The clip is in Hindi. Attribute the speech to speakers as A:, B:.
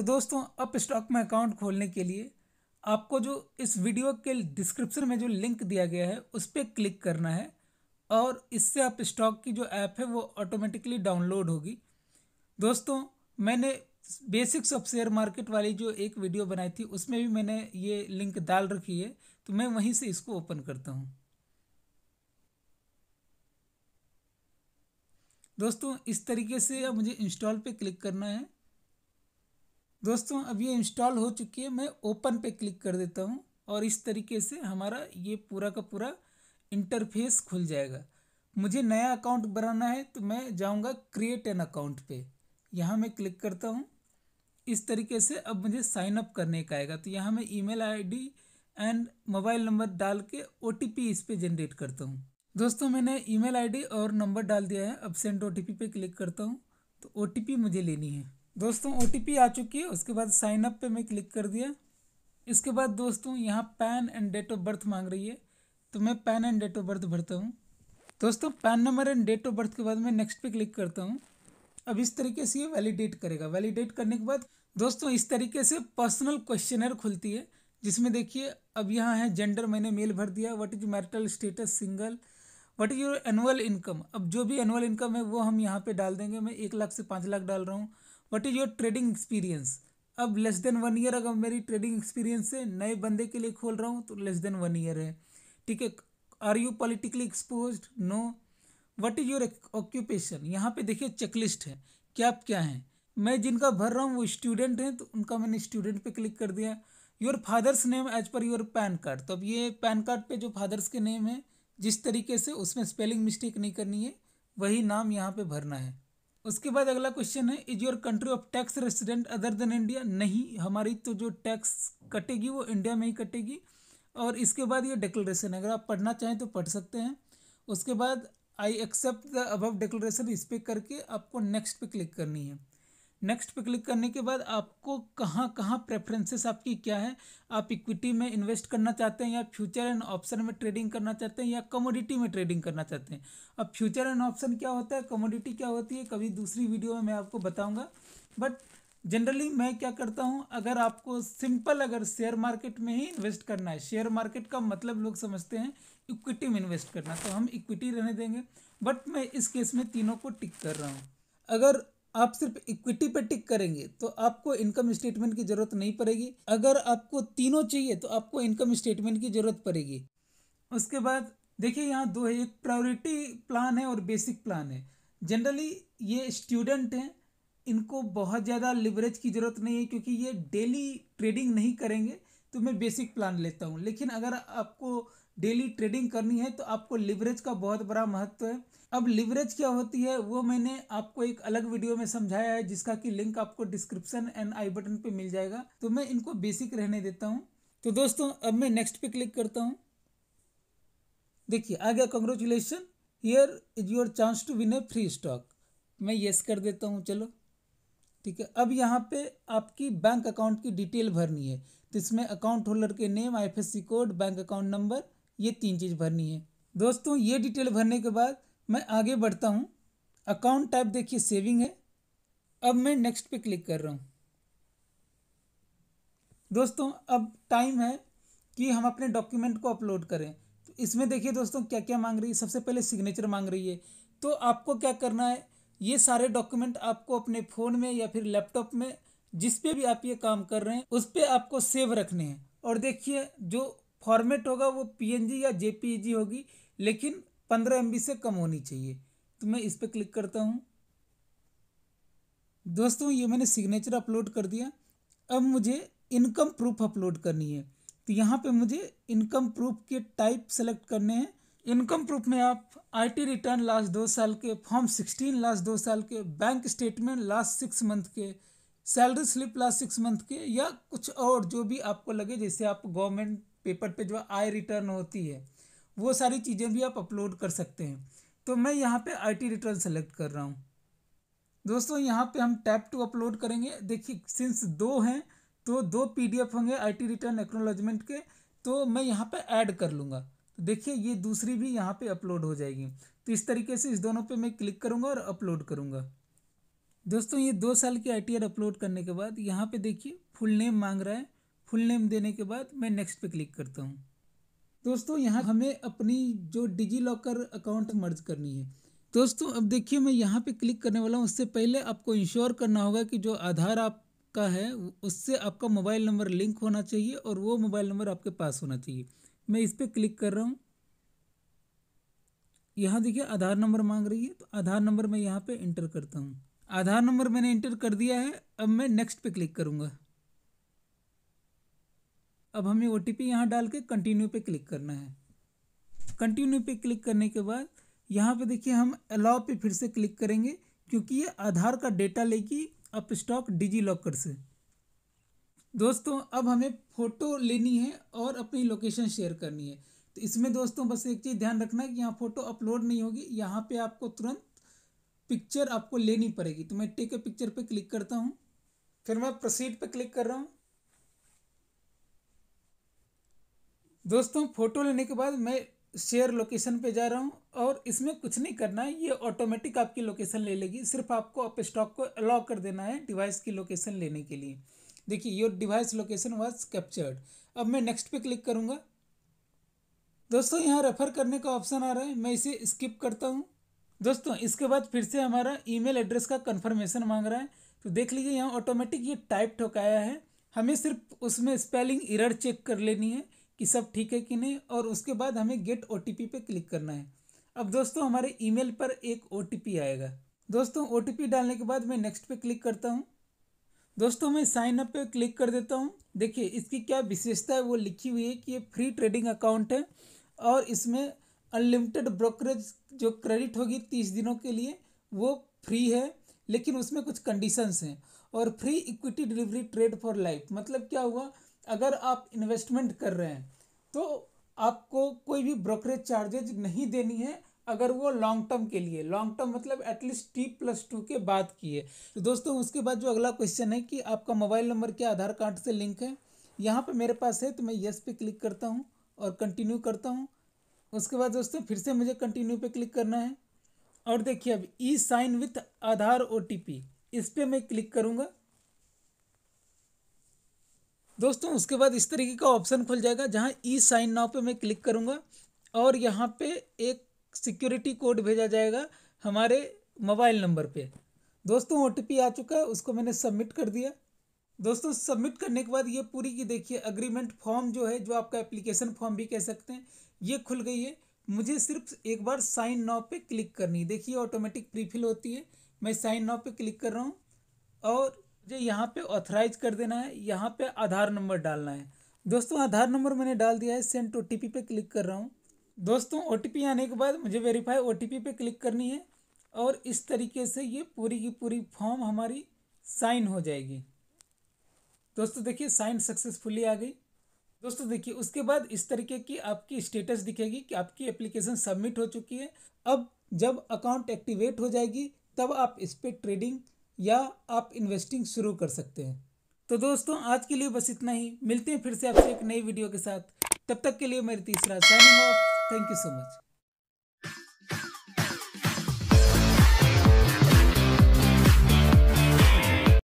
A: तो दोस्तों अप स्टॉक में अकाउंट खोलने के लिए आपको जो इस वीडियो के डिस्क्रिप्शन में जो लिंक दिया गया है उस पर क्लिक करना है और इससे आप स्टॉक की जो ऐप है वो ऑटोमेटिकली डाउनलोड होगी दोस्तों मैंने बेसिक्स ऑफ शेयर मार्केट वाली जो एक वीडियो बनाई थी उसमें भी मैंने ये लिंक डाल रखी है तो मैं वहीं से इसको ओपन करता हूँ दोस्तों इस तरीके से अब मुझे इंस्टॉल पे क्लिक करना है दोस्तों अब ये इंस्टॉल हो चुकी है मैं ओपन पे क्लिक कर देता हूँ और इस तरीके से हमारा ये पूरा का पूरा इंटरफेस खुल जाएगा मुझे नया अकाउंट बनाना है तो मैं जाऊँगा क्रिएट एन अकाउंट पे यहाँ मैं क्लिक करता हूँ इस तरीके से अब मुझे साइन अप करने का आएगा तो यहाँ मैं email and mobile number डाल के ओ इस पर जनरेट करता हूँ दोस्तों मैंने ईमेल आईडी और नंबर डाल दिया है अब सेंड ओ पे क्लिक करता हूँ तो ओ मुझे लेनी है दोस्तों ओ आ चुकी है उसके बाद साइन अप पे मैं क्लिक कर दिया इसके बाद दोस्तों यहाँ PAN and date of birth मांग रही है तो मैं PAN and date of birth भरता हूँ दोस्तों PAN number and date of birth के बाद मैं नेक्स्ट पे क्लिक करता हूँ अब इस तरीके से ये वैलिडेट करेगा वैलिडेट करने के बाद दोस्तों इस तरीके से पर्सनल क्वेश्चनर खुलती है जिसमें देखिए अब यहाँ है जेंडर मैंने मेल भर दिया what is marital status single what is your annual income अब जो भी एनुअल इनकम है वो हम यहाँ पे डाल देंगे मैं एक लाख से पाँच लाख डाल रहा हूँ what is your trading experience अब लेस देन वन ईयर अगर मेरी ट्रेडिंग एक्सपीरियंस है नए बंदे के लिए खोल रहा हूँ तो लेस देन वन ईयर है ठीक है are you politically exposed no what is your occupation यहाँ पे देखिए चेकलिस्ट है क्या आप क्या हैं मैं जिनका भर रहा हूँ वो स्टूडेंट हैं तो उनका मैंने स्टूडेंट पे क्लिक कर दिया your father's name as per your PAN card तो अब ये पैन कार्ड पे जो फादर्स के नेम है जिस तरीके से उसमें स्पेलिंग मिस्टेक नहीं करनी है वही नाम यहाँ पे भरना है उसके बाद अगला क्वेश्चन है is your country of tax resident other than India नहीं हमारी तो जो टैक्स कटेगी वो इंडिया में ही कटेगी और इसके बाद ये डिक्लेरेशन अगर आप पढ़ना चाहें तो पढ़ सकते हैं उसके बाद I accept the above declaration इस पर करके आपको नेक्स्ट पे क्लिक करनी है नेक्स्ट पे क्लिक करने के बाद आपको कहाँ कहाँ प्रेफरेंसेस आपकी क्या है आप इक्विटी में इन्वेस्ट करना चाहते हैं या फ्यूचर एंड ऑप्शन में ट्रेडिंग करना चाहते हैं या कमोडिटी में ट्रेडिंग करना चाहते हैं अब फ्यूचर एंड ऑप्शन क्या होता है कमोडिटी क्या होती है कभी दूसरी वीडियो में मैं आपको बताऊँगा बट जनरली मैं क्या करता हूँ अगर आपको सिंपल अगर शेयर मार्केट में ही इन्वेस्ट करना है शेयर मार्केट का मतलब लोग समझते हैं इक्विटी में इन्वेस्ट करना तो हम इक्विटी रहने देंगे बट मैं इस केस में तीनों को टिक कर रहा हूँ अगर आप सिर्फ इक्विटी पे टिक करेंगे तो आपको इनकम स्टेटमेंट की जरूरत नहीं पड़ेगी अगर आपको तीनों चाहिए तो आपको इनकम स्टेटमेंट की जरूरत पड़ेगी उसके बाद देखिए यहाँ दो है एक प्रायोरिटी प्लान है और बेसिक प्लान है जनरली ये स्टूडेंट हैं इनको बहुत ज़्यादा लिवरेज की ज़रूरत नहीं है क्योंकि ये डेली ट्रेडिंग नहीं करेंगे तो मैं बेसिक प्लान लेता हूँ लेकिन अगर आपको डेली ट्रेडिंग करनी है तो आपको लिवरेज का बहुत बड़ा महत्व है अब लिवरेज क्या होती है वो मैंने आपको एक अलग वीडियो में समझाया है जिसका कि लिंक आपको डिस्क्रिप्शन एंड आई बटन पे मिल जाएगा तो मैं इनको बेसिक रहने देता हूँ तो दोस्तों अब मैं नेक्स्ट पे क्लिक करता हूँ देखिए आ गया congratulation here is your chance to win a free stock मैं येस कर देता हूँ चलो ठीक है अब यहाँ पे आपकी बैंक अकाउंट की डिटेल भरनी है तो इसमें अकाउंट होल्डर के name IFSC code bank account number ये तीन चीज़ भरनी है दोस्तों ये डिटेल भरने के बाद मैं आगे बढ़ता हूँ अकाउंट टाइप देखिए सेविंग है अब मैं नेक्स्ट पे क्लिक कर रहा हूँ दोस्तों अब टाइम है कि हम अपने डॉक्यूमेंट को अपलोड करें तो इसमें देखिए दोस्तों क्या क्या मांग रही है सबसे पहले सिग्नेचर मांग रही है तो आपको क्या करना है ये सारे डॉक्यूमेंट आपको अपने फ़ोन में या फिर लैपटॉप में जिस पे भी आप ये काम कर रहे हैं उस पर आपको सेव रखने हैं और देखिए जो फॉर्मेट होगा वो पीएनजी या जेपीईजी होगी लेकिन पंद्रह एम से कम होनी चाहिए तो मैं इस पर क्लिक करता हूँ दोस्तों ये मैंने सिग्नेचर अपलोड कर दिया अब मुझे इनकम प्रूफ अपलोड करनी है तो यहाँ पे मुझे इनकम प्रूफ के टाइप सेलेक्ट करने हैं इनकम प्रूफ में आप आईटी रिटर्न लास्ट दो साल के फॉर्म सिक्सटीन लास्ट दो साल के bank statement last six month के salary slip last six month के या कुछ और जो भी आपको लगे जैसे आप गवर्नमेंट पेपर पे जो आय रिटर्न होती है वो सारी चीज़ें भी आप अपलोड कर सकते हैं तो मैं यहाँ पे आईटी रिटर्न सेलेक्ट कर रहा हूँ दोस्तों यहाँ पे हम टैप टू अपलोड करेंगे देखिए सिंस दो हैं तो दो पीडीएफ होंगे आईटी रिटर्न एक्नोलॉजमेंट के तो मैं यहाँ पे ऐड कर लूँगा तो देखिए ये दूसरी भी यहाँ पे अपलोड हो जाएगी तो इस तरीके से इस दोनों पे मैं क्लिक करूँगा और अपलोड करूँगा दोस्तों ये दो साल की आई अपलोड करने के बाद यहाँ पर देखिए फुल नेम मांग रहा है फुल नेम देने के बाद मैं नेक्स्ट पर क्लिक करता हूँ दोस्तों यहाँ हमें अपनी जो डिजी लॉकर अकाउंट मर्ज करनी है दोस्तों अब देखिए मैं यहाँ पे क्लिक करने वाला हूँ उससे पहले आपको इंश्योर करना होगा कि जो आधार आपका है उससे आपका मोबाइल नंबर लिंक होना चाहिए और वो मोबाइल नंबर आपके पास होना चाहिए मैं इस पर क्लिक कर रहा हूँ यहाँ देखिए आधार नंबर मांग रही है तो आधार नंबर मैं यहाँ पर इंटर करता हूँ आधार नंबर मैंने इंटर कर दिया है अब मैं नेक्स्ट पर क्लिक करूँगा अब हमें ओ टी पी यहाँ डाल के कंटिन्यू पे क्लिक करना है कंटिन्यू पे क्लिक करने के बाद यहाँ पे देखिए हम अलाउ पे फिर से क्लिक करेंगे क्योंकि ये आधार का डेटा लेगी अप स्टॉक डिजी लॉकर से दोस्तों अब हमें फ़ोटो लेनी है और अपनी लोकेशन शेयर करनी है तो इसमें दोस्तों बस एक चीज़ ध्यान रखना है कि यहाँ फ़ोटो अपलोड नहीं होगी यहाँ पे आपको तुरंत पिक्चर आपको लेनी पड़ेगी तो मैं टेक ए पिक्चर पे क्लिक करता हूँ फिर मैं प्रोसीड पे क्लिक कर रहा हूँ दोस्तों फ़ोटो लेने के बाद मैं शेयर लोकेशन पे जा रहा हूँ और इसमें कुछ नहीं करना है ये ऑटोमेटिक आपकी लोकेशन ले लेगी सिर्फ आपको अप स्टॉक को अलाउ कर देना है डिवाइस की लोकेशन लेने के लिए देखिए your device location was captured अब मैं नेक्स्ट पे क्लिक करूँगा दोस्तों यहाँ रेफ़र करने का ऑप्शन आ रहा है मैं इसे स्किप करता हूँ दोस्तों इसके बाद फिर से हमारा ईमेल एड्रेस का कन्फर्मेशन मांग रहा है तो देख लीजिए यहाँ ऑटोमेटिक ये टाइप ठोकाया है हमें सिर्फ उसमें स्पेलिंग इरर चेक कर लेनी है कि सब ठीक है कि नहीं और उसके बाद हमें get O T P click करना है अब दोस्तों हमारे ईमेल पर एक ओ आएगा दोस्तों ओ डालने के बाद मैं नेक्स्ट पे क्लिक करता हूँ दोस्तों मैं साइन अप पे क्लिक कर देता हूँ देखिए इसकी क्या विशेषता है वो लिखी हुई है कि ये फ्री ट्रेडिंग अकाउंट है और इसमें अनलिमिटेड ब्रोकरेज जो क्रेडिट होगी तीस दिनों के लिए वो फ्री है लेकिन उसमें कुछ कंडीशंस हैं और free equity delivery trade for life मतलब क्या हुआ अगर आप इन्वेस्टमेंट कर रहे हैं तो आपको कोई भी ब्रोकरेज चार्जेज नहीं देनी है अगर वो लॉन्ग टर्म के लिए लॉन्ग टर्म मतलब एटलीस्ट टी प्लस टू के बाद की है तो दोस्तों उसके बाद जो अगला क्वेश्चन है कि आपका मोबाइल नंबर क्या आधार कार्ड से लिंक है यहाँ पर मेरे पास है तो मैं यस पे क्लिक करता हूँ और कंटिन्यू करता हूँ उसके बाद दोस्तों फिर से मुझे कंटिन्यू पे क्लिक करना है और देखिए अब ई साइन विथ आधार ओ इस पर मैं क्लिक करूँगा दोस्तों उसके बाद इस तरीके का ऑप्शन खुल जाएगा जहाँ ई साइन नाव पे मैं क्लिक करूँगा और यहाँ पे एक सिक्योरिटी कोड भेजा जाएगा हमारे मोबाइल नंबर पे दोस्तों ओ आ चुका है उसको मैंने सबमिट कर दिया दोस्तों सबमिट करने के बाद ये पूरी की देखिए अग्रीमेंट फॉर्म जो है जो आपका एप्लीकेशन फॉर्म भी कह सकते हैं ये खुल गई है मुझे सिर्फ एक बार साइन नाव पे क्लिक करनी है देखिए ऑटोमेटिक प्रीफिल होती है मैं साइन नाव पे क्लिक कर रहा हूँ और मुझे यहाँ पे ऑथराइज कर देना है यहाँ पे आधार नंबर डालना है दोस्तों आधार नंबर मैंने डाल दिया है send O T P click कर रहा हूँ दोस्तों ओ आने के बाद मुझे वेरीफाई ओ पे क्लिक करनी है और इस तरीके से ये पूरी की पूरी फॉर्म हमारी साइन हो जाएगी दोस्तों देखिए साइन सक्सेसफुली आ गई दोस्तों देखिए उसके बाद इस तरीके की आपकी स्टेटस दिखेगी कि आपकी एप्लीकेशन सबमिट हो चुकी है अब जब अकाउंट एक्टिवेट हो जाएगी तब आप इस पर ट्रेडिंग या आप इन्वेस्टिंग शुरू कर सकते हैं तो दोस्तों आज के लिए बस इतना ही मिलते हैं फिर से आपसे एक नई वीडियो के साथ तब तक के लिए मेरी तीसरा signing off thank you so much